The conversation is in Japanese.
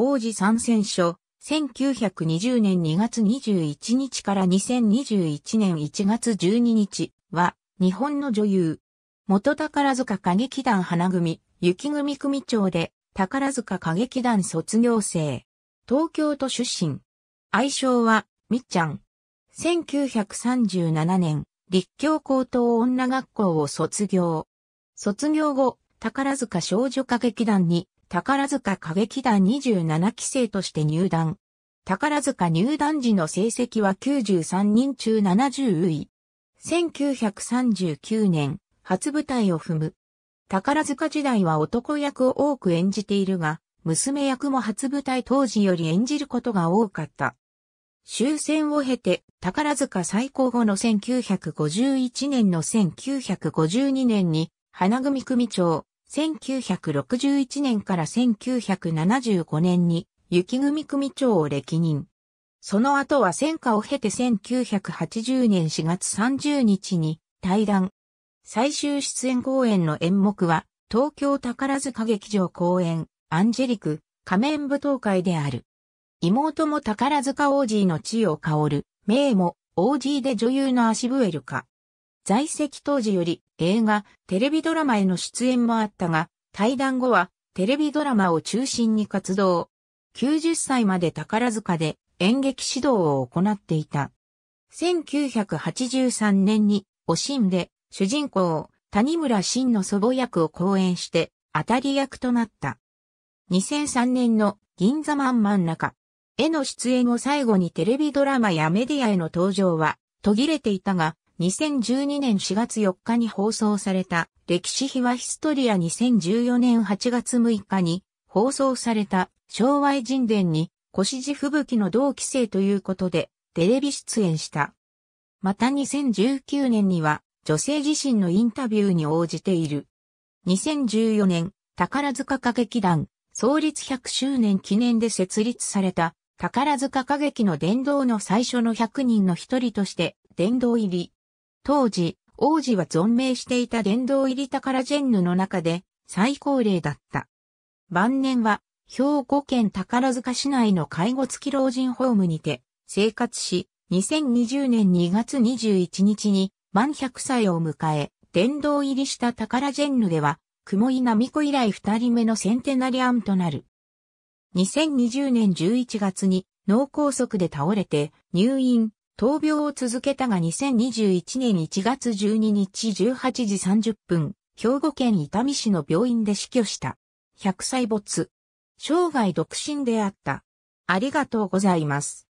王子参戦書、1920年2月21日から2021年1月12日は、日本の女優。元宝塚歌劇団花組、雪組組長で、宝塚歌劇団卒業生。東京都出身。愛称は、みっちゃん。1937年、立教高等女学校を卒業。卒業後、宝塚少女歌劇団に宝塚歌劇団27期生として入団。宝塚入団時の成績は93人中70位。1939年、初舞台を踏む。宝塚時代は男役を多く演じているが、娘役も初舞台当時より演じることが多かった。終戦を経て、宝塚最高後の1951年の1952年に、花組組長、1961年から1975年に雪組組長を歴任。その後は戦火を経て1980年4月30日に退団。最終出演公演の演目は東京宝塚劇場公演アンジェリク仮面舞踏会である。妹も宝塚 OG の地位を香る、名も OG で女優の足笛るルか。在籍当時より映画、テレビドラマへの出演もあったが、退団後はテレビドラマを中心に活動。90歳まで宝塚で演劇指導を行っていた。1983年に、おしんで、主人公、谷村新の祖母役を講演して、当たり役となった。2003年の銀座マン真ん中。への出演を最後にテレビドラマやメディアへの登場は途切れていたが、2012年4月4日に放送された歴史秘話ヒストリア2014年8月6日に放送された昭和人伝に腰地吹雪の同期生ということでテレビ出演した。また2019年には女性自身のインタビューに応じている。2014年宝塚歌劇団創立100周年記念で設立された宝塚歌劇の殿堂の最初の100人の一人として殿堂入り。当時、王子は存命していた殿堂入り宝ジェンヌの中で最高齢だった。晩年は、兵庫県宝塚市内の介護付き老人ホームにて生活し、2020年2月21日に満100歳を迎え、殿堂入りした宝ジェンヌでは、雲井奈美子以来二人目のセンテナリアンとなる。2020年11月に脳梗塞で倒れて入院、闘病を続けたが2021年1月12日18時30分、兵庫県伊丹市の病院で死去した。100歳没。生涯独身であった。ありがとうございます。